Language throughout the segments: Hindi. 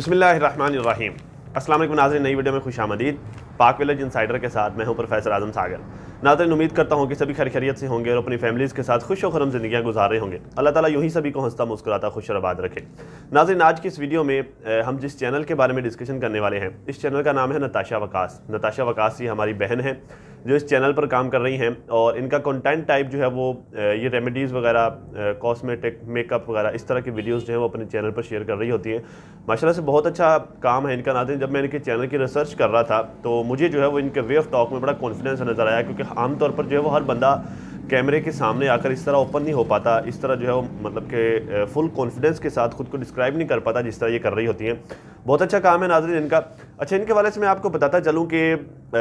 बसमीम अस्सलाम वालेकुम नई वीडियो में खुश आमदीद पाक विलेज इनसाइडर के साथ मैं हूं प्रोफेसर आजम सागर नाजरन उम्मीद करता हूं कि सभी खैर खैरियत से होंगे और अपनी फैमिलीज़ के साथ खुश और हम जिंदगियाँ गुजार रहे होंगे अल्लाह ताला यूं ही सभी को हंसता मुस्कुराता खुश और आबाद रखे नाजरन आज की इस वीडियो में हम जिस चैनल के बारे में डिस्कशन करने वाले हैं इस चैनल का नाम है नताशा वकास नताशा वकास ये हमारी बहन है जो इस चैनल पर काम कर रही हैं और इनका कंटेंट टाइप जो है वो ये रेमेडीज़ वगैरह कॉस्मेटिक मेकअप वगैरह इस तरह की वीडियोस जो हैं वो अपने चैनल पर शेयर कर रही होती हैं माशाल्लाह से बहुत अच्छा काम है इनका नाते जब मैं इनके चैनल की रिसर्च कर रहा था तो मुझे जो है वो इनके वे ऑफ टॉक में बड़ा कॉन्फिडेंस नज़र आया क्योंकि आमतौर पर जो है वो हर बंदा कैमरे के सामने आकर इस तरह ओपन नहीं हो पाता इस तरह जो है वो मतलब कि फुल कॉन्फिडेंस के साथ खुद को डिस्क्राइब नहीं कर पाता जिस तरह ये कर रही होती हैं बहुत अच्छा काम है नाजरन इनका अच्छा इनके वाले से मैं आपको बताता चलूँ कि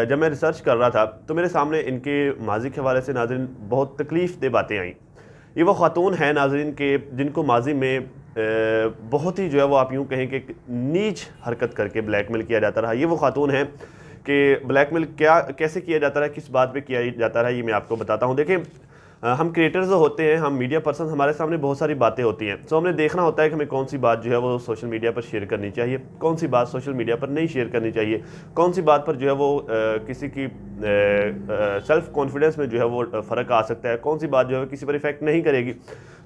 जब मैं रिसर्च कर रहा था तो मेरे सामने इनके माजी के हवाले से नाजरन बहुत तकलीफ़ दे बातें आई ये वो ख़ातून हैं नाजरन के जिनको माजी में बहुत ही जो है वो आप यूँ कहें कि नीच हरकत करके ब्लैकमेल किया जाता रहा ये वो ख़ातून हैं कि ब्लैकमेल क्या कैसे किया जाता है किस बात पे किया जाता है ये मैं आपको बताता हूँ देखिए हम क्रिएटर्स होते हैं हम मीडिया पर्सन हमारे सामने बहुत सारी बातें होती हैं सो हमने देखना होता है कि हमें कौन सी बात जो है वो सोशल मीडिया पर शेयर करनी चाहिए कौन सी बात सोशल मीडिया पर नहीं शेयर करनी चाहिए कौन सी बात पर जो है वो किसी की सेल्फ़ कॉन्फिडेंस में जो है वो फ़र्क आ सकता है कौन सी बात जो है किसी पर इफ़ेक्ट नहीं करेगी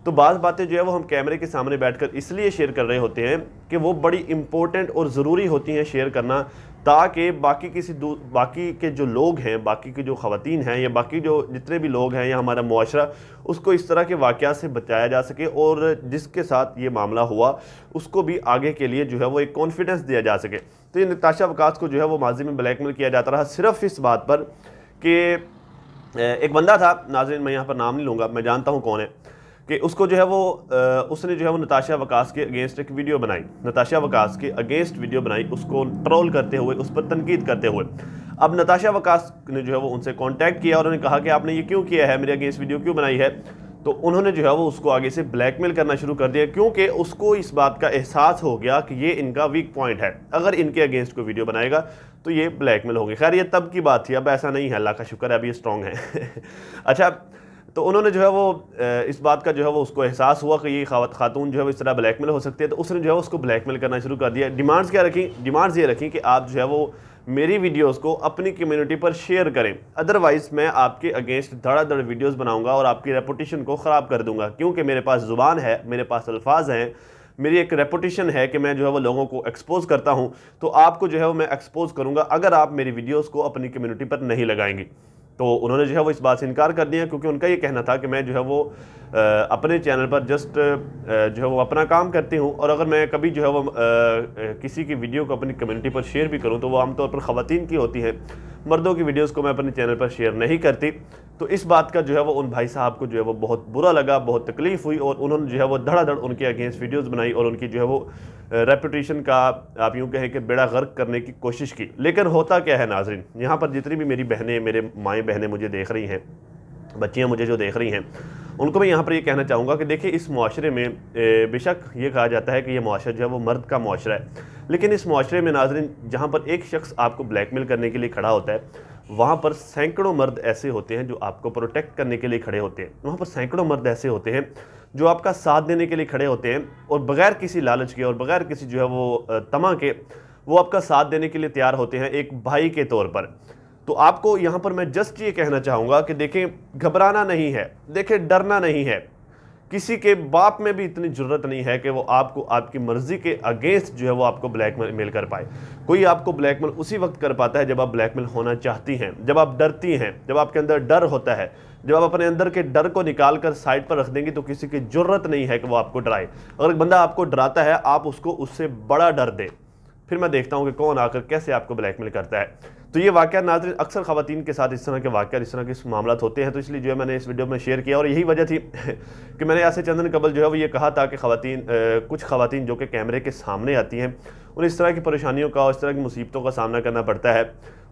तो बाज़ बातें जो है वो हम कैमरे के सामने बैठकर इसलिए शेयर कर रहे होते हैं कि वो बड़ी इम्पोर्टेंट और ज़रूरी होती हैं शेयर करना ताकि बाकी किसी बाकी के जो लोग हैं बाकी की जो खातन हैं या बाकी जो जितने भी लोग हैं या हमारा माशरा उसको इस तरह के वाक़ से बचाया जा सके और जिसके साथ ये मामला हुआ उसको भी आगे के लिए जो है वो एक कॉन्फिडेंस दिया जा सके तो ये नताशा वकास को जो है वो माजी में ब्लैकमेल किया जाता रहा सिर्फ इस बात पर कि एक बंदा था नाजरन मैं यहाँ पर नाम नहीं लूँगा मैं जानता हूँ कौन है कि उसको जो है वो उसने जो है वो नताशा वकास के अगेंस्ट एक वीडियो बनाई नताशा वकास के अगेंस्ट वीडियो बनाई उसको ट्रोल करते हुए उस पर तनकीद करते हुए अब नताशा वकास ने जो है वो उनसे कॉन्टैक्ट किया और उन्होंने कहा कि आपने ये क्यों किया है मेरे अगेंस्ट वीडियो क्यों बनाई है तो उन्होंने जो है वो उसको आगे से ब्लैकमेल करना शुरू कर दिया क्योंकि उसको इस बात का एहसास हो गया कि ये इनका वीक पॉइंट है अगर इनके अगेंस्ट कोई वीडियो बनाएगा तो ये ब्लैकमेल होगी खैर ये तब की बात थी अब ऐसा नहीं है अल्लाह का शुक्र है अब ये स्ट्रॉन्ग है अच्छा तो उन्होंने जो है वो इस बात का जो है वो उसको एहसास हुआ कि ये खातून जो है वो इस तरह ब्लैक मेल हो सकती है तो उसने जो है उसको ब्लैक मेल करना शुरू कर दिया डिमांड्स क्या रखें डिमांड्स ये रखें कि आप जो है वो मेरी वीडियोस को अपनी कम्युनिटी पर शेयर करें अदरवाइज़ मैं आपके अगेंस्ट धड़ाधड़ वीडियोज़ बनाऊँगा और आपकी रेपोटेशन को ख़राब कर दूँगा क्योंकि मेरे पास ज़ुबान है मेरे पास अल्फाज हैं मेरी एक रेपोटेशन है कि मैं जो है वो लोगों को एक्सपोज करता हूँ तो आपको जो है वो मैं एक्सपोज करूँगा अगर आप मेरी वीडियोज़ को अपनी कम्यूनिटी पर नहीं लगाएंगी तो उन्होंने जो है वो इस बात से इनकार कर दिया क्योंकि उनका ये कहना था कि मैं जो है वो अपने चैनल पर जस्ट जो है वो अपना काम करती हूँ और अगर मैं कभी जो है वो किसी की वीडियो को अपनी कम्युनिटी पर शेयर भी करूँ तो वो आमतौर पर ख़वान की होती है मर्दों की वीडियोस को मैं अपने चैनल पर शेयर नहीं करती तो इस बात का जो है वो उन भाई साहब को जो है वो बहुत बुरा लगा बहुत तकलीफ़ हुई और उन्होंने जो है वो धड़ाधड़ उनके अगेंस्ट वीडियोस बनाई और उनकी जो है वो रेपूटेशन का आप यूँ कहें कि बेड़ा गर्क करने की कोशिश की लेकिन होता क्या है नाजरन यहाँ पर जितनी भी मेरी बहनें मेरे माएँ बहनें मुझे देख रही हैं बच्चियाँ मुझे जो देख रही हैं उनको मैं यहाँ पर ये यह कहना चाहूँगा कि देखिए इस माशरे में बेशक ये कहा जाता है कि ये माशरा जो है वो मर्द का माशरा है लेकिन इस माशरे में नाजरन जहाँ पर एक शख्स आपको ब्लैकमेल करने के लिए खड़ा होता है वहाँ पर सैकड़ों मर्द ऐसे होते हैं जो आपको प्रोटेक्ट करने के लिए खड़े होते हैं वहाँ पर सैकड़ों मर्द ऐसे होते हैं जो आपका साथ देने के लिए खड़े होते हैं और बगैर किसी लालच के और बगैर किसी जो है वो तमा के वो आपका साथ देने के लिए तैयार होते हैं एक भाई के तौर पर तो आपको यहाँ पर मैं जस्ट ये कहना चाहूँगा कि देखें घबराना नहीं है देखें डरना नहीं है किसी के बाप में भी इतनी ज़रूरत नहीं है कि वो आपको आपकी मर्ज़ी के अगेंस्ट जो है वो आपको ब्लैकमेल कर पाए कोई आपको ब्लैकमेल उसी वक्त कर पाता है जब आप ब्लैकमेल होना चाहती हैं जब आप डरती हैं जब आपके अंदर डर होता है जब आप अपने अंदर के डर को निकाल कर साइड पर रख देंगे तो किसी की ज़रूरत नहीं है कि वो आपको डराए अगर एक बंदा आपको डराता है आप उसको उससे बड़ा डर दे फिर मैं देखता हूँ कि कौन आकर कैसे आपको ब्लैकमेल करता है तो ये वाक़ नाजरन अक्सर खातन के साथ इस तरह के वाक़ इस तरह के मामला होते हैं तो इसलिए जो है मैंने इस वीडियो में शेयर किया और यही वजह थी कि मैंने आज से चंदन कबल जो है वो ये कहा था कि खातन कुछ खातन जो कि कैमरे के सामने आती हैं उन इस तरह की परेशानियों का और इस तरह की मुसीबतों का सामना करना पड़ता है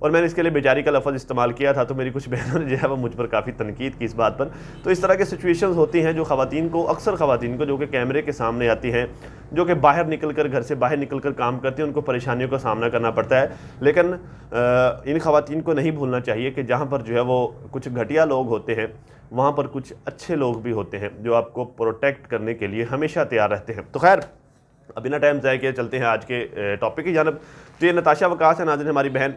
और मैंने इसके लिए बेचारी का लफज इस्तेमाल किया था तो मेरी कुछ बहनों ने जो है वो मुझ पर काफ़ी तनकीद की इस बात पर तो इस तरह के सिचुएशंस होती हैं जो खातन को अक्सर खातन को जो कि कैमरे के सामने आती हैं जो कि बाहर निकल कर घर से बाहर निकल कर काम करते हैं उनको परेशानियों का सामना करना पड़ता है लेकिन इन खातन को नहीं भूलना चाहिए कि जहाँ पर जो है वो कुछ घटिया लोग होते हैं वहाँ पर कुछ अच्छे लोग भी होते हैं जो आपको प्रोटेक्ट करने के लिए हमेशा तैयार रहते हैं तो खैर अब बिना टाइम ज़ाय किया चलते हैं आज के टॉपिक की जानब तो ये नताशा वकास है नाजन हमारी बहन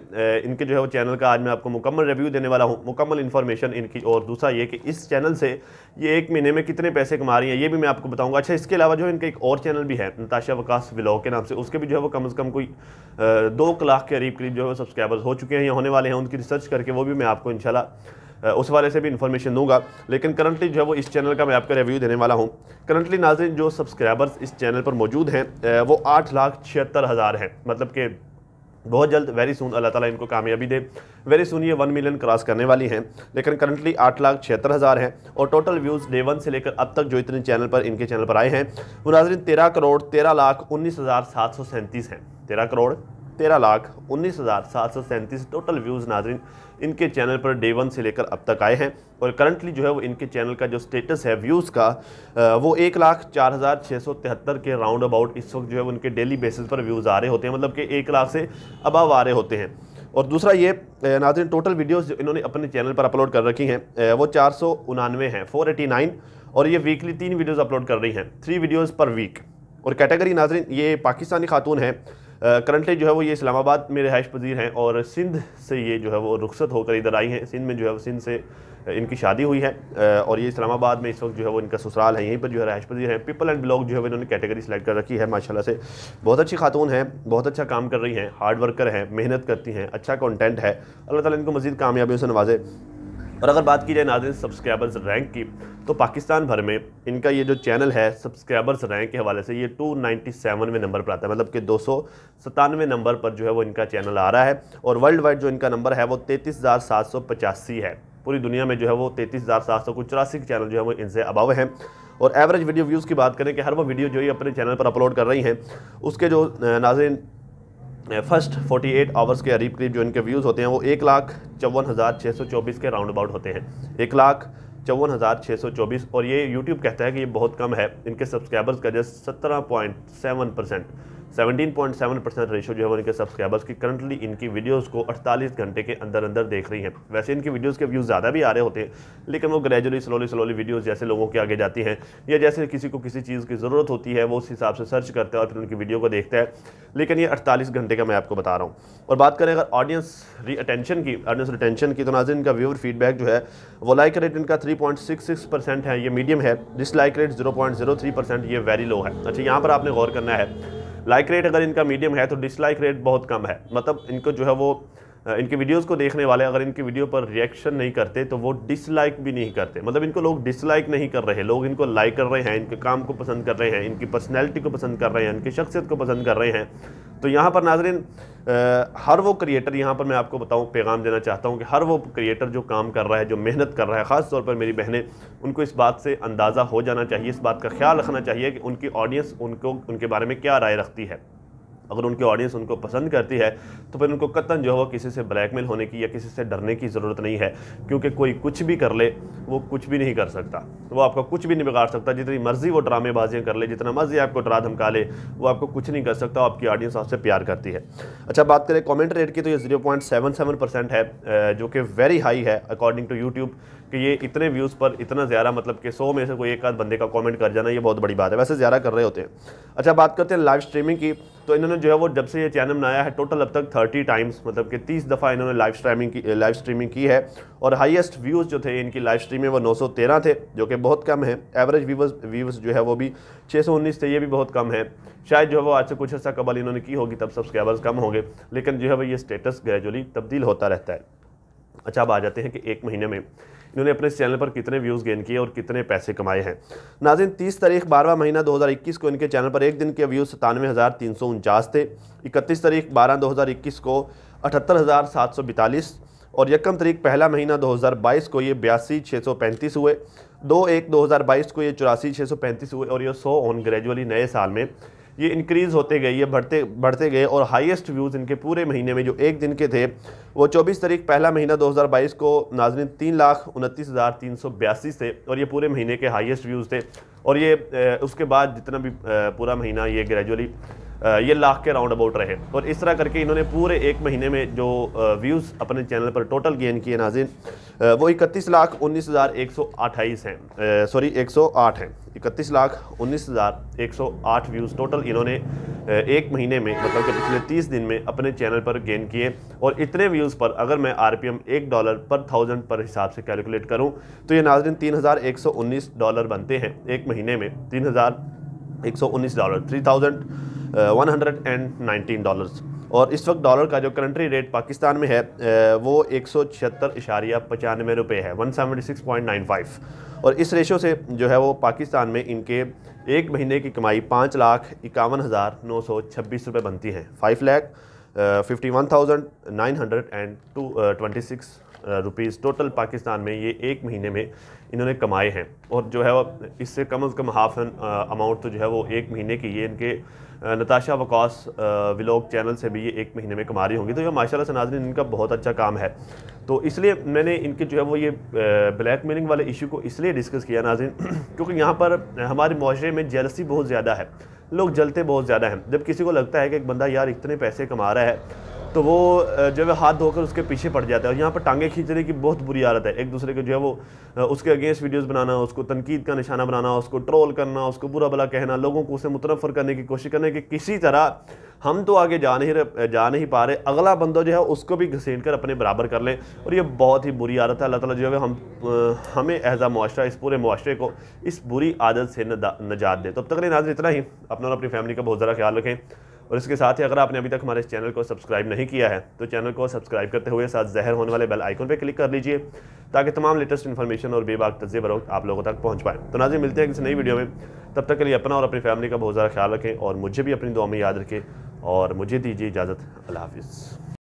इनके जो है वो चैनल का आज मैं आपको मुकम्मल रिव्यू देने वाला हूँ मुकम्मल इन्फॉर्मेशन इनकी और दूसरा ये कि इस चैनल से ये एक महीने में कितने पैसे कमा रही हैं ये भी मैं आपको बताऊँगा अच्छा इसके अलावा जो इनका एक और चैनल भी है नताशा वकास व्लॉग के नाम से उसके भी जो है वो कम अज़ कम कोई दो लाख के करीब करीब जो है सब्सक्राइबर्स हो चुके हैं या होने वाले हैं उनकी रिसर्च करके वो भी मैं आपको इनशाला उस वाले से भी इन्फॉर्मेशन दूंगा लेकिन करंटली जो है वो इस चैनल का मैं आपका रिव्यू देने वाला हूँ करंटली नाजिन जो सब्सक्राइबर्स इस चैनल पर मौजूद हैं वो आठ लाख छिहत्तर हज़ार हैं मतलब कि बहुत जल्द वेरी सुन अल्लाह ताला इनको कामयाबी दे वेरी सुन ये वन मिलियन क्रॉस करने वाली हैं लेकिन करंटली आठ लाख छिहत्तर हज़ार हैं और टोटल व्यूज़ डे वन से लेकर अब तक जो इतने चैनल पर इनके चैनल पर आए हैं मुनाजरन तेरह करोड़ तेरह लाख उन्नीस हज़ार सात सौ सैंतीस हैं तेरह करोड़ तेरह लाख उन्नीस हज़ार सात सौ सैंतीस टोटल व्यूज़ नाजरन इनके चैनल पर डे वन से लेकर अब तक आए हैं और करंटली जो है वो इनके चैनल का जो स्टेटस है व्यूज़ का वो एक लाख चार हज़ार छः सौ तिहत्तर के राउंड अबाउट इस वक्त जो है उनके डेली बेसिस पर व्यूज़ आ रहे होते हैं मतलब कि एक लाख से अबाव आ रहे होते हैं और दूसरा ये नाजरन टोटल वीडियोज़ जो इन्होंने अपने चैनल पर अपलोड कर रखी हैं वो चार सौ उनानवे हैं फोर एटी नाइन और ये वीकली तीन वीडियोज़ अपलोड कर रही हैं थ्री वीडियोज़ पर वीक और कैटेगरी नाजरन ये पाकिस्तानी खातून हैं करंटली जो है वो ये इस्लामाबाद में रहायश पजीर हैं और सिंध से ये जो है वो रुखसत होकर इधर आई हैं सिंध में जो है वो सिंध से इनकी शादी हुई है और ये इस्लामाबाद में इस वक्त जो है वो इनका ससुराल है यहीं पर जो है रहाइश पजीर हैं पीपल एंड ब्लॉग जो है इन्होंने कैटेगरी सेलेक्ट कर रखी है माशाल्लाह से बहुत अच्छी खातून है बहुत अच्छा काम कर रही हैं हार्ड वर्कर हैं मेहनत करती हैं अच्छा कॉन्टेंट है अल्लाह ताला इनको मजीद कामयाबियों से नवाजे और अगर बात की जाए नाजन सब्सक्राइबर्स रैंक की तो पाकिस्तान भर में इनका ये जो चैनल है सब्सक्राइबर्स रैंक के हवाले से ये टू नाइन्टी सेवनवें नंबर पर आता है मतलब कि दो सौ सतानवे नंबर पर जो है वो इनका चैनल आ रहा है और वर्ल्ड वाइड जो इनका नंबर है वो तैंतीस हज़ार सात सौ पचासी है पूरी दुनिया में जो है वो तैंतीस हज़ार सात सौ चौरासी के चैनल जो है वो इनसे अबाव हैं और एवरेज वीडियो व्यूज़ की बात करें कि हर वो वीडियो जो ये अपने चैनल पर अपलोड कर रही हैं उसके जो नाजिन फर्स्ट 48 आवर्स के करीब करीब जो इनके व्यूज़ होते हैं वो एक लाख चौवन हज़ार छः सौ चौबीस के राउंड अबाउट होते हैं एक लाख चौवन हज़ार छः सौ चौबीस और ये यूट्यूब कहता है कि ये बहुत कम है इनके सब्सक्राइबर्स का जस्ट सत्रह point seven percent 17.7 percent ratio जो है वो इनके सब्सक्राइबर्स की करंटली इनकी वीडियोस को 48 घंटे के अंदर अंदर देख रही हैं वैसे इनकी वीडियोस के व्यूज़ ज़्यादा भी आ रहे होते हैं लेकिन वो ग्रेजुअली स्लोली स्लोली वीडियोस जैसे लोगों के आगे जाती हैं या जैसे किसी को किसी चीज़ की ज़रूरत होती है वो उस हिसाब से सर्च करता है और फिर उनकी वीडियो को देखता है लेकिन ये अड़तालीस घंटे का मैं आपको बता रहा हूँ और बात करें अगर ऑडियंस री अटेंशन की ऑडियंस रिटेंशन की तो नाजिन इनका व्यूअर फीडबैक जो है वो लाइक रेट इनका सिक्स परसेंट है ये मीडियम है zero point rate three percent ये वेरी लो है अच्छा यहाँ पर आपने गौर करना है लाइक रेट अगर इनका मीडियम है तो डिसलाइक रेट बहुत कम है मतलब इनको जो है वो इनके वीडियोस को देखने वाले अगर इनके वीडियो पर रिएक्शन नहीं करते तो वो डिसलाइक भी नहीं करते मतलब इनको लोग डिसलाइक नहीं कर रहे लोग इनको लाइक कर रहे हैं इनके काम को पसंद कर रहे हैं इनकी पर्सनैलिटी को पसंद कर रहे हैं इनकी शख्सियत को पसंद कर रहे हैं तो यहाँ पर नाजरन हर वो क्रिएटर यहाँ पर मैं आपको बताऊँ पैगाम देना चाहता हूँ कि हर वो क्रिएटर जो काम कर रहा है जो मेहनत कर रहा है ख़ास तौर पर मेरी बहनें उनको इस बात से अंदाज़ा हो जाना चाहिए इस बात का ख्याल रखना चाहिए कि उनकी ऑडियंस उनको उनके बारे में क्या राय रखती है अगर उनकी ऑडियंस उनको पसंद करती है तो फिर उनको कतन जो है वो किसी से ब्लैकमेल होने की या किसी से डरने की ज़रूरत नहीं है क्योंकि कोई कुछ भी कर ले वो कुछ भी नहीं कर सकता वो आपको कुछ भी नहीं बिगाड़ सकता जितनी मर्ज़ी वो ड्रामेबाजियाँ कर ले जितना मर्ज़ी आपको डरा धमका ले वो आपको कुछ नहीं कर सकता आपकी ऑडियंस आपसे प्यार करती है अच्छा बात करें कॉमेंट रेट की तो ये ज़ीरो है जो कि वेरी हाई है अकॉर्डिंग टू यूट्यूब कि ये इतने व्यूज़ पर इतना ज़्यादा मतलब कि सौ में से कोई एक आध बंदे का कमेंट कर जाना ये बहुत बड़ी बात है वैसे ज़्यादा कर रहे होते हैं अच्छा बात करते हैं लाइव स्ट्रीमिंग की तो इन्होंने जो है वो जब से ये चैनल बनाया है टोटल अब तक थर्टी टाइम्स मतलब कि तीस दफ़ा इन्होंने लाइव स्ट्रीमिंग की लाइव स्ट्रीमिंग की है और हाइस्ट व्यूज़ जो थे इनकी लाइव स्ट्रीम वो नौ थे जो कि बहुत कम है एवरेज व्यूवर्स व्यूवर्स जो है वो भी उन्नीस थे ये भी बहुत कम है शायद जो है वो आज से कुछ ऐसा कबल इन्होंने की होगी तब सब्सक्राइबर्स कम होंगे लेकिन जो है वो ये स्टेटस ग्रेजुअली तब्दील होता रहता है अच्छा अब आ जाते हैं कि एक महीने में इन्होंने अपने चैनल पर कितने व्यूज़ गेन किए और कितने पैसे कमाए हैं नाजिन तीस तारीख बारहवा महीना 2021 को इनके चैनल पर एक दिन के व्यूज़ सतानवे हज़ार तीन सौ उनचास थे इकतीस तारीख बारह दो हज़ार इक्कीस को अठहत्तर हज़ार सात सौ और यकम तारीख पहला महीना दो को ये बयासी छः सौ पैंतीस हुए दो एक दो को ये चौरासी छः सौ पैंतीस हुए और ये सो ऑन ग्रेजुअली नए साल में ये इंक्रीज़ होते गए ये बढ़ते बढ़ते गए और हाईएस्ट व्यूज़ इनके पूरे महीने में जो एक दिन के थे वो चौबीस तारीख पहला महीना 2022 को नाजरीन तीन लाख उनतीस हज़ार तीन सौ बयासी थे और ये पूरे महीने के हाईएस्ट व्यूज़ थे और ये उसके बाद जितना भी पूरा महीना ये ग्रेजुअली ये लाख के राउंड अबाउट रहे और इस तरह करके इन्होंने पूरे एक महीने में जो व्यूज़ अपने चैनल पर टोटल गेन किए नाजिन वो इकतीस लाख उन्नीस हज़ार एक सौ अट्ठाईस हैं सॉरी एक सौ आठ हैं इकतीस लाख उन्नीस हज़ार एक सौ आठ व्यूज़ टोटल इन्होंने एक महीने में मतलब कि पिछले तीस दिन में अपने चैनल पर गेन किए और इतने व्यूज़ रेवेन्यूज़ पर अगर मैं आरपीएम एक डॉलर पर थाउजेंड पर हिसाब से कैलकुलेट करूँ तो ये नाजरन 3119 डॉलर बनते हैं एक महीने में 3119 डॉलर 3119 डॉलर्स और इस वक्त डॉलर का जो करंटरी रेट पाकिस्तान में है uh, वो एक सौ छिहत्तर इशारिया पचानवे रुपये है one seventy six point nine five और इस रेशो से जो है वो पाकिस्तान में इनके एक महीने की कमाई पाँच लाख इक्यावन हज़ार नौ सौ छब्बीस रुपये बनती है five lakh fifty one thousand nine hundred and two twenty six rupees total Pakistan में ये एक महीने में इन्होंने कमाए हैं और जो है वो इससे कम अज़ कम हाफ अमाउंट uh, तो जो है वो एक महीने की ये इनके uh, Natasha Waqas vlog uh, channel से भी ये एक महीने में कमा रही होंगी तो ये माशाल्लाह से नाजरीन इनका बहुत अच्छा काम है तो इसलिए मैंने इनके जो है वो ये ब्लैक मेलिंग वाले इशू को इसलिए डिस्कस किया नाजिन क्योंकि यहाँ पर हमारे माशरे में जेलसी बहुत ज़्यादा है लोग जलते बहुत ज़्यादा हैं जब किसी को लगता है कि एक बंदा यार इतने पैसे कमा रहा है तो वो जो है हाथ धोकर उसके पीछे पड़ जाता है और यहाँ पर टांगे खींचने की बहुत बुरी आदत है एक दूसरे को जो है वो उसके अगेंस्ट वीडियोस बनाना उसको तनकीद का निशाना बनाना उसको ट्रोल करना उसको बुरा भला कहना लोगों को उसे मुतनफर करने की कोशिश करने की किसी तरह हम तो आगे जा नहीं जा नहीं पा रहे अगला बंदा जो है उसको भी घसीट कर अपने बराबर कर लें और ये बहुत ही बुरी आदत है अल्लाह ताला जो है हम हमें एज़ा मुआरा इस पूरे मुआरे को इस बुरी आदत से नजात दे तो अब तक नाजर इतना ही अपना और अपनी फैमिली का बहुत ज़्यादा ख्याल रखें और इसके साथ ही अगर आपने अभी तक हमारे चैनल को सब्सक्राइब नहीं किया है तो चैनल को सब्सक्राइब करते हुए साथ जहर होने वाले बेल आइकन पर क्लिक कर लीजिए ताकि तमाम लेटेस्ट इन्फॉर्मेशन और बेबाक तजे बरो आप लोगों तक पहुँच पाए तो नाजी मिलते हैं किसी नई वीडियो में तब तक के लिए अपना और अपनी फैमिली का बहुत ज़्यादा ख्याल रखें और मुझे भी अपनी दुआ में याद रखें और मुझे दीजिए इजाज़त अल्लाह हाफिज़